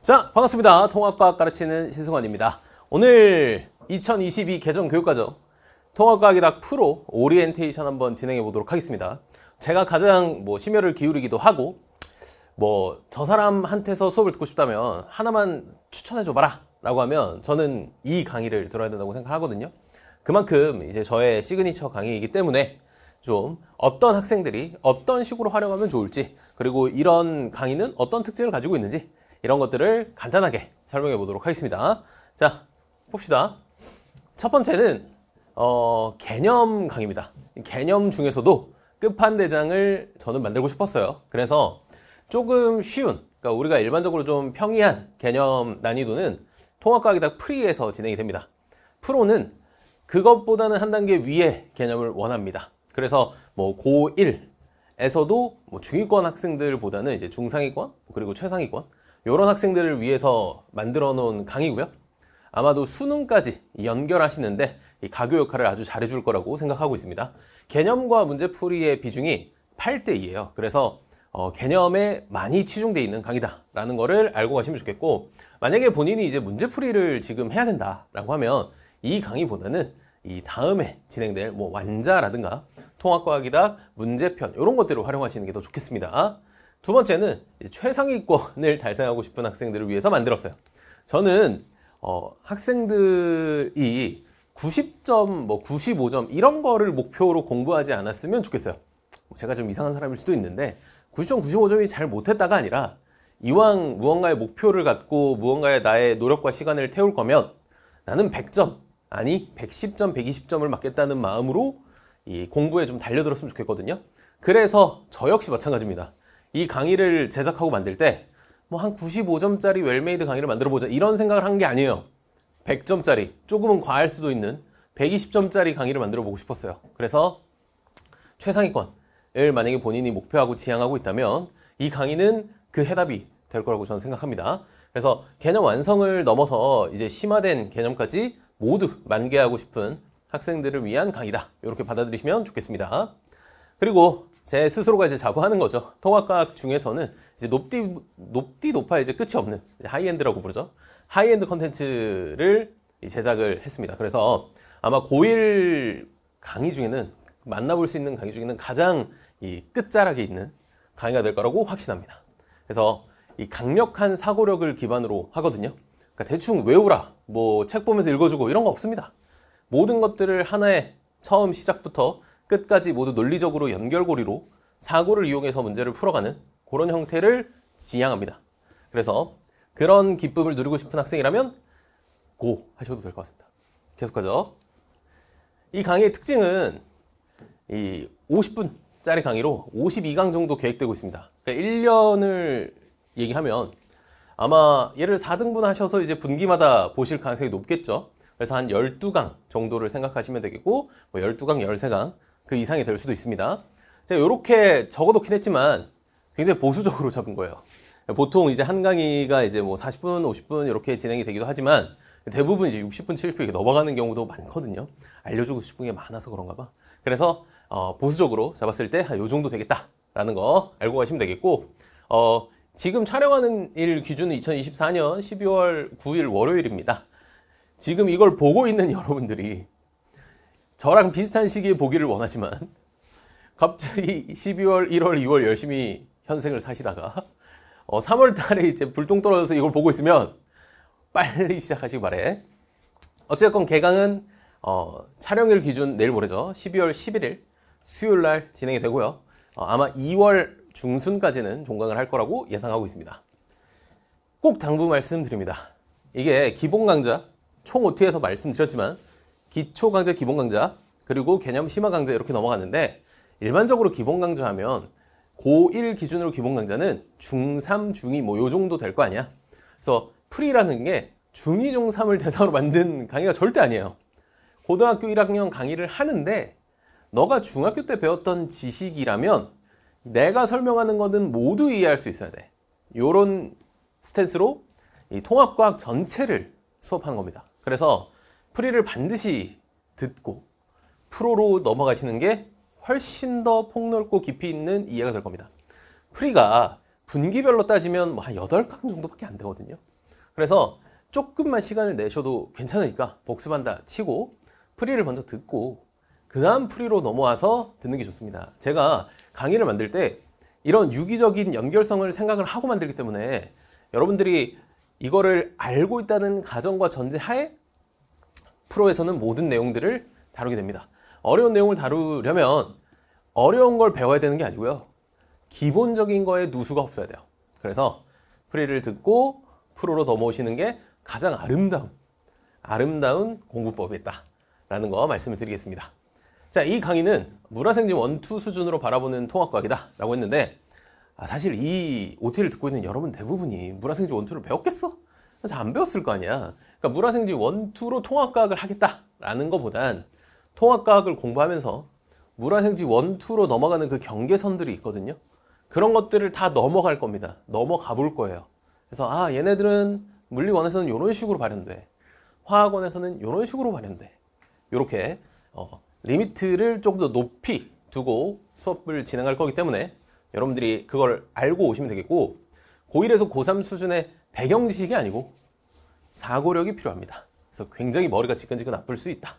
자, 반갑습니다. 통합과학 가르치는 신승환입니다. 오늘 2022 개정 교육과정 통합과학이학 프로 오리엔테이션 한번 진행해 보도록 하겠습니다. 제가 가장 뭐 심혈을 기울이기도 하고 뭐 저 사람한테서 수업을 듣고 싶다면 하나만 추천해 줘 봐라 라고 하면 저는 이 강의를 들어야 된다고 생각하거든요. 그만큼 이제 저의 시그니처 강의이기 때문에 좀 어떤 학생들이 어떤 식으로 활용하면 좋을지 그리고 이런 강의는 어떤 특징을 가지고 있는지 이런 것들을 간단하게 설명해 보도록 하겠습니다. 자, 봅시다. 첫 번째는 어, 개념 강의입니다. 개념 중에서도 끝판대장을 저는 만들고 싶었어요. 그래서 조금 쉬운, 그러니까 우리가 일반적으로 좀 평이한 개념 난이도는 통합과학이다 프리에서 진행이 됩니다. 프로는 그것보다는 한 단계 위에 개념을 원합니다. 그래서 뭐 고1에서도 뭐 중위권 학생들보다는 이제 중상위권 그리고 최상위권 이런 학생들을 위해서 만들어 놓은 강의고요. 아마도 수능까지 연결하시는데 이 가교 역할을 아주 잘해줄 거라고 생각하고 있습니다. 개념과 문제풀이의 비중이 8대2예요. 그래서 어, 개념에 많이 치중되어 있는 강의다라는 거를 알고 가시면 좋겠고 만약에 본인이 이제 문제풀이를 지금 해야 된다라고 하면 이 강의보다는 이 다음에 진행될 뭐 완자라든가 통합과학이다 문제편 이런 것들을 활용하시는 게 더 좋겠습니다. 두 번째는 최상위권을 달성하고 싶은 학생들을 위해서 만들었어요. 저는 어, 학생들이 90점, 뭐 95점 이런 거를 목표로 공부하지 않았으면 좋겠어요. 뭐 제가 좀 이상한 사람일 수도 있는데 90점, 95점이 잘 못했다가 아니라 이왕 무언가의 목표를 갖고 무언가의 나의 노력과 시간을 태울 거면 나는 100점, 아니 110점, 120점을 맞겠다는 마음으로 이 공부에 좀 달려들었으면 좋겠거든요. 그래서 저 역시 마찬가지입니다. 이 강의를 제작하고 만들 때 뭐 한 95점짜리 웰메이드 강의를 만들어 보자 이런 생각을 한 게 아니에요. 100점짜리 조금은 과할 수도 있는 120점짜리 강의를 만들어 보고 싶었어요. 그래서 최상위권을 만약에 본인이 목표하고 지향하고 있다면 이 강의는 그 해답이 될 거라고 저는 생각합니다. 그래서 개념 완성을 넘어서 이제 심화된 개념까지 모두 만개하고 싶은 학생들을 위한 강의다. 이렇게 받아들이시면 좋겠습니다. 그리고 제 스스로가 이제 자부하는 거죠. 통합과학 중에서는 이제 높디, 높디 높아 이제 끝이 없는 이제 하이엔드라고 부르죠. 하이엔드 컨텐츠를 제작을 했습니다. 그래서 아마 고1 강의 중에는 만나볼 수 있는 강의 중에는 가장 이 끝자락에 있는 강의가 될 거라고 확신합니다. 그래서 이 강력한 사고력을 기반으로 하거든요. 그러니까 대충 외우라, 뭐 책 보면서 읽어주고 이런 거 없습니다. 모든 것들을 하나의 처음 시작부터 끝까지 모두 논리적으로 연결고리로 사고를 이용해서 문제를 풀어가는 그런 형태를 지향합니다. 그래서 그런 기쁨을 누리고 싶은 학생이라면 고 하셔도 될 것 같습니다. 계속하죠. 이 강의의 특징은 이 50분짜리 강의로 52강 정도 계획되고 있습니다. 그러니까 1년을 얘기하면 아마 얘를 4등분 하셔서 이제 분기마다 보실 가능성이 높겠죠. 그래서 한 12강 정도를 생각하시면 되겠고 뭐 12강, 13강 그 이상이 될 수도 있습니다. 제가 이렇게 적어놓긴 했지만 굉장히 보수적으로 잡은 거예요. 보통 이제 한 강의가 이제 뭐 40분, 50분 이렇게 진행이 되기도 하지만 대부분 이제 60분, 70분 이렇게 넘어가는 경우도 많거든요. 알려주고 싶은 게 많아서 그런가 봐. 그래서 어, 보수적으로 잡았을 때 이 정도 되겠다라는 거 알고 가시면 되겠고 어, 지금 촬영하는 일 기준은 2024년 12월 9일 월요일입니다. 지금 이걸 보고 있는 여러분들이 저랑 비슷한 시기에 보기를 원하지만 갑자기 12월, 1월, 2월 열심히 현생을 사시다가 어, 3월 달에 이제 불똥 떨어져서 이걸 보고 있으면 빨리 시작하시기 바래. 어쨌건 개강은 어, 촬영일 기준 내일 모레죠. 12월 11일 수요일 날 진행이 되고요. 어, 아마 2월 중순까지는 종강을 할 거라고 예상하고 있습니다. 꼭 당부 말씀드립니다. 이게 기본 강좌 총 OT에서 말씀드렸지만 기초 강좌, 기본 강좌, 그리고 개념 심화 강좌 이렇게 넘어갔는데 일반적으로 기본 강좌 하면 고1 기준으로 기본 강좌는 중3, 중2 뭐요 정도 될 거 아니야. 그래서 프리라는 게 중2, 중3을 대상으로 만든 강의가 절대 아니에요. 고등학교 1학년 강의를 하는데 너가 중학교 때 배웠던 지식이라면 내가 설명하는 것은 모두 이해할 수 있어야 돼. 요런 스탠스로 통합과학 전체를 수업한 겁니다. 그래서 프리를 반드시 듣고 프로로 넘어가시는 게 훨씬 더 폭넓고 깊이 있는 이해가 될 겁니다. 프리가 분기별로 따지면 뭐 한 8강 정도밖에 안 되거든요. 그래서 조금만 시간을 내셔도 괜찮으니까 복습한다 치고 프리를 먼저 듣고 그 다음 프리로 넘어와서 듣는 게 좋습니다. 제가 강의를 만들 때 이런 유기적인 연결성을 생각을 하고 만들기 때문에 여러분들이 이거를 알고 있다는 가정과 전제하에 프로에서는 모든 내용들을 다루게 됩니다. 어려운 내용을 다루려면 어려운 걸 배워야 되는 게 아니고요. 기본적인 거에 누수가 없어야 돼요. 그래서 프리를 듣고 프로로 넘어오시는 게 가장 아름다운 아름다운 공부법이 있다. 라는 거 말씀을 드리겠습니다. 자, 이 강의는 문화생지 원투 수준으로 바라보는 통합과학이다. 라고 했는데, 아, 사실 이 OT를 듣고 있는 여러분 대부분이 문화생지 원투를 배웠겠어? 그래서 안 배웠을 거 아니야. 그러니까 물화생지 1 2로 통합과학을 하겠다라는 것보단 통합과학을 공부하면서 물화생지 1 2로 넘어가는 그 경계선들이 있거든요. 그런 것들을 다 넘어갈 겁니다. 넘어가 볼 거예요. 그래서 아 얘네들은 물리원에서는 이런 식으로 발현돼. 화학원에서는 이런 식으로 발현돼. 이렇게 어, 리미트를 조금 더 높이 두고 수업을 진행할 거기 때문에 여러분들이 그걸 알고 오시면 되겠고 고1에서 고3 수준의 배경 지식이 아니고 사고력이 필요합니다. 그래서 굉장히 머리가 지끈지끈 아플 수 있다.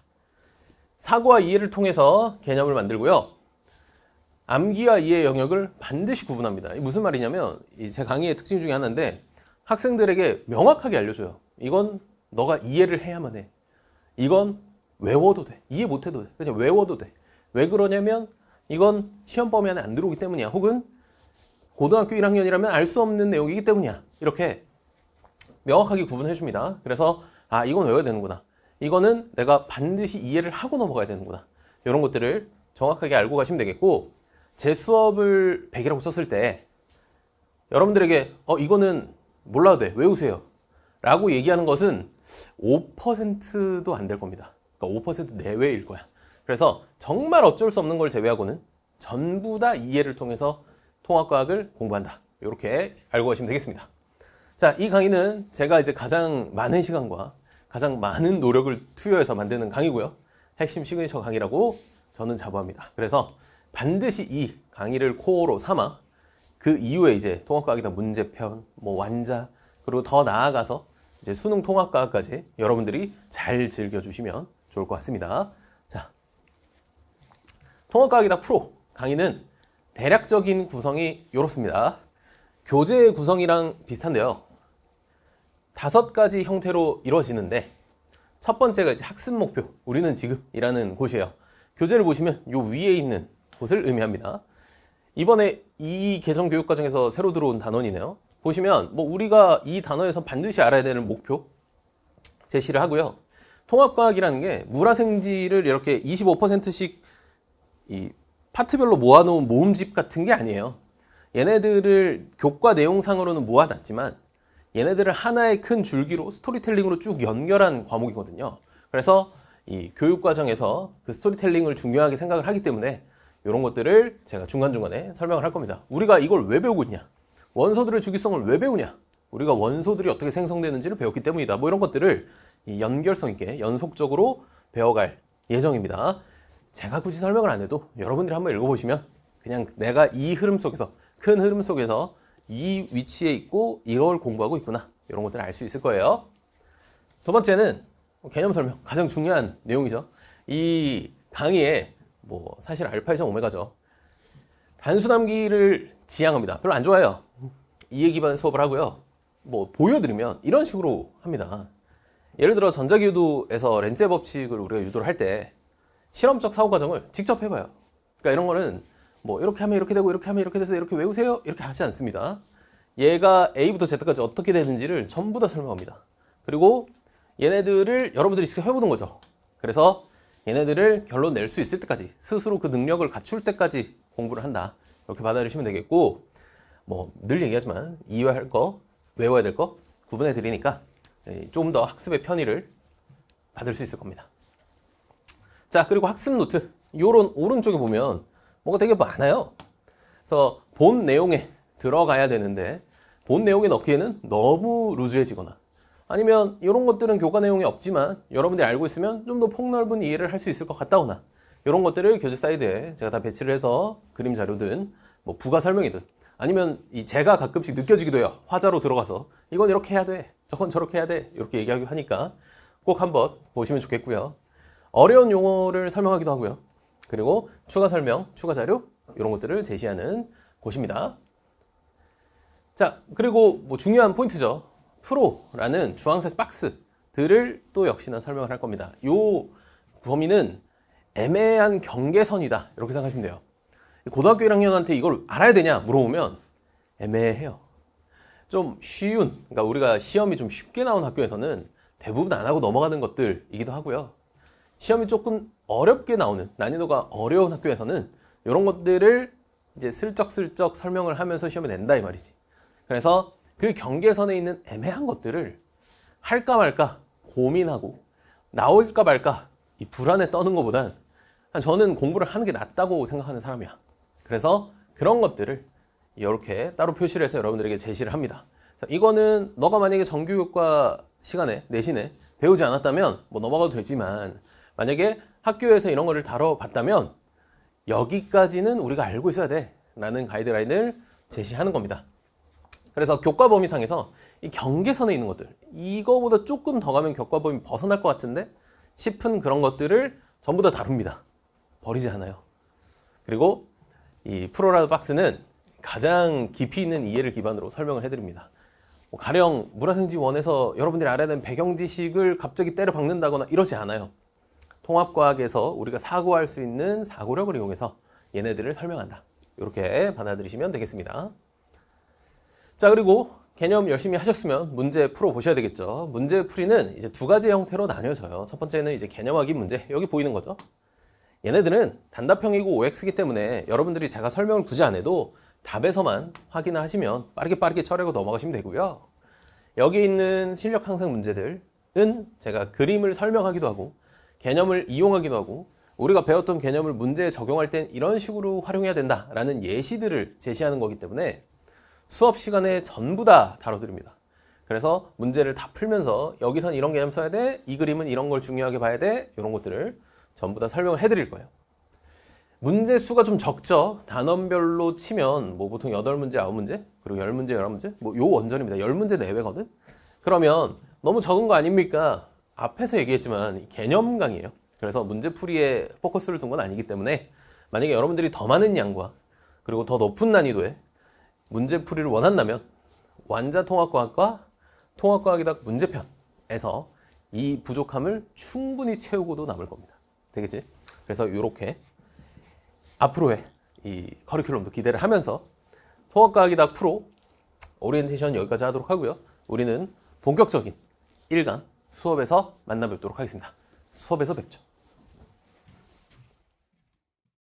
사고와 이해를 통해서 개념을 만들고요. 암기와 이해 영역을 반드시 구분합니다. 무슨 말이냐면 제 강의의 특징 중에 하나인데 학생들에게 명확하게 알려줘요. 이건 너가 이해를 해야만 해. 이건 외워도 돼. 이해 못해도 돼. 그냥 외워도 돼. 왜 그러냐면 이건 시험 범위 안에 안 들어오기 때문이야. 혹은 고등학교 1학년이라면 알 수 없는 내용이기 때문이야. 이렇게 명확하게 구분해 줍니다. 그래서 아 이건 외워야 되는구나. 이거는 내가 반드시 이해를 하고 넘어가야 되는구나. 이런 것들을 정확하게 알고 가시면 되겠고 제 수업을 100이라고 썼을 때 여러분들에게 어 이거는 몰라도 돼 외우세요 라고 얘기하는 것은 5%도 안 될 겁니다. 그러니까 5% 내외일 거야. 그래서 정말 어쩔 수 없는 걸 제외하고는 전부 다 이해를 통해서 통합과학을 공부한다. 이렇게 알고 가시면 되겠습니다. 자, 이 강의는 제가 이제 가장 많은 시간과 가장 많은 노력을 투여해서 만드는 강의고요. 핵심 시그니처 강의라고 저는 자부합니다. 그래서 반드시 이 강의를 코어로 삼아 그 이후에 이제 통합과학이다 문제편, 뭐 완자, 그리고 더 나아가서 이제 수능 통합과학까지 여러분들이 잘 즐겨주시면 좋을 것 같습니다. 자, 통합과학이다 프로 강의는 대략적인 구성이 이렇습니다. 교재의 구성이랑 비슷한데요. 다섯 가지 형태로 이루어지는데 첫 번째가 이제 학습 목표 우리는 지금이라는 곳이에요 교재를 보시면 요 위에 있는 곳을 의미합니다 이번에 이 개정 교육 과정에서 새로 들어온 단원이네요 보시면 뭐 우리가 이 단어에서 반드시 알아야 되는 목표 제시를 하고요 통합과학이라는 게 물화생지를 이렇게 25%씩 이 파트별로 모아놓은 모음집 같은 게 아니에요 얘네들을 교과 내용상으로는 모아놨지만 얘네들을 하나의 큰 줄기로 스토리텔링으로 쭉 연결한 과목이거든요. 그래서 이 교육 과정에서 그 스토리텔링을 중요하게 생각을 하기 때문에 이런 것들을 제가 중간중간에 설명을 할 겁니다. 우리가 이걸 왜 배우고 있냐? 원소들의 주기성을 왜 배우냐? 우리가 원소들이 어떻게 생성되는지를 배웠기 때문이다. 뭐 이런 것들을 이 연결성 있게 연속적으로 배워갈 예정입니다. 제가 굳이 설명을 안 해도 여러분들이 한번 읽어보시면 그냥 내가 이 흐름 속에서 큰 흐름 속에서 이 위치에 있고 이걸 공부하고 있구나 이런 것들을 알 수 있을 거예요. 두 번째는 개념 설명 가장 중요한 내용이죠. 이 강의에 뭐 사실 알파 이상 오메가죠. 단수남기를 지향합니다. 별로 안 좋아해요. 이해 기반 수업을 하고요. 뭐 보여드리면 이런 식으로 합니다. 예를 들어 전자기유도에서 렌즈 법칙을 우리가 유도를 할 때 실험적 사고 과정을 직접 해봐요. 그러니까 이런 거는 뭐 이렇게 하면 이렇게 되고 이렇게 하면 이렇게 돼서 이렇게 외우세요 이렇게 하지 않습니다 얘가 A부터 Z까지 어떻게 되는지를 전부 다 설명합니다 그리고 얘네들을 여러분들이 직접 해보는 거죠 그래서 얘네들을 결론 낼 수 있을 때까지 스스로 그 능력을 갖출 때까지 공부를 한다 이렇게 받아들이시면 되겠고 뭐 늘 얘기하지만 이해할 거 외워야 될 거 구분해 드리니까 예, 좀더 학습의 편의를 받을 수 있을 겁니다 자 그리고 학습 노트 요런 오른쪽에 보면 뭐가 되게 많아요. 그래서 본 내용에 들어가야 되는데 본 내용에 넣기에는 너무 루즈해지거나 아니면 이런 것들은 교과 내용이 없지만 여러분들이 알고 있으면 좀 더 폭넓은 이해를 할 수 있을 것 같다거나 이런 것들을 교재 사이드에 제가 다 배치를 해서 그림 자료든 뭐 부가 설명이든 아니면 이 제가 가끔씩 느껴지기도 해요. 화자로 들어가서 이건 이렇게 해야 돼. 저건 저렇게 해야 돼. 이렇게 얘기하고 하니까 꼭 한번 보시면 좋겠고요. 어려운 용어를 설명하기도 하고요. 그리고 추가 설명, 추가 자료 이런 것들을 제시하는 곳입니다. 자, 그리고 뭐 중요한 포인트죠. 프로라는 주황색 박스들을 또 역시나 설명을 할 겁니다. 요 범위는 애매한 경계선이다. 이렇게 생각하시면 돼요. 고등학교 1학년한테 이걸 알아야 되냐 물어보면 애매해요. 좀 쉬운, 그러니까 우리가 시험이 좀 쉽게 나온 학교에서는 대부분 안 하고 넘어가는 것들이기도 하고요. 시험이 조금 어렵게 나오는 난이도가 어려운 학교에서는 이런 것들을 이제 슬쩍슬쩍 설명을 하면서 시험에 낸다 이 말이지 그래서 그 경계선에 있는 애매한 것들을 할까 말까 고민하고 나올까 말까 이 불안에 떠는 것보단 저는 공부를 하는 게 낫다고 생각하는 사람이야 그래서 그런 것들을 이렇게 따로 표시를 해서 여러분들에게 제시를 합니다 자, 이거는 너가 만약에 정규교과 시간에 내신에 배우지 않았다면 뭐 넘어가도 되지만 만약에 학교에서 이런 거를 다뤄봤다면 여기까지는 우리가 알고 있어야 돼 라는 가이드라인을 제시하는 겁니다. 그래서 교과 범위상에서 이 경계선에 있는 것들 이거보다 조금 더 가면 교과 범위 벗어날 것 같은데 싶은 그런 것들을 전부 다 다룹니다. 버리지 않아요. 그리고 이 프로라드 박스는 가장 깊이 있는 이해를 기반으로 설명을 해드립니다. 뭐 가령 문화생지원에서 여러분들이 알아야 되는 배경 지식을 갑자기 때려 박는다거나 이러지 않아요. 통합과학에서 우리가 사고할 수 있는 사고력을 이용해서 얘네들을 설명한다. 이렇게 받아들이시면 되겠습니다. 자 그리고 개념 열심히 하셨으면 문제 풀어보셔야 되겠죠. 문제 풀이는 이제 두 가지 형태로 나뉘어져요. 첫 번째는 이제 개념 확인 문제. 여기 보이는 거죠. 얘네들은 단답형이고 OX이기 때문에 여러분들이 제가 설명을 굳이 안 해도 답에서만 확인을 하시면 빠르게 빠르게 처리하고 넘어가시면 되고요. 여기 있는 실력 향상 문제들은 제가 그림을 설명하기도 하고 개념을 이용하기도 하고 우리가 배웠던 개념을 문제에 적용할 땐 이런 식으로 활용해야 된다라는 예시들을 제시하는 거기 때문에 수업 시간에 전부 다 다뤄드립니다. 그래서 문제를 다 풀면서 여기선 이런 개념 써야 돼, 이 그림은 이런 걸 중요하게 봐야 돼 이런 것들을 전부 다 설명을 해드릴 거예요. 문제 수가 좀 적죠. 단원별로 치면 뭐 보통 8문제, 9문제, 그리고 10문제, 11문제 뭐 요 원전입니다. 10문제 내외거든. 그러면 너무 적은 거 아닙니까? 앞에서 얘기했지만 개념 강의예요. 그래서 문제풀이에 포커스를 둔 건 아니기 때문에 만약에 여러분들이 더 많은 양과 그리고 더 높은 난이도의 문제풀이를 원한다면 완자통합과학과 통합과학이다 문제편에서 이 부족함을 충분히 채우고도 남을 겁니다. 되겠지? 그래서 이렇게 앞으로의 이 커리큘럼도 기대를 하면서 통합과학이다 프로 오리엔테이션 여기까지 하도록 하고요. 우리는 본격적인 일간 수업에서 만나 뵙도록 하겠습니다. 수업에서 뵙죠.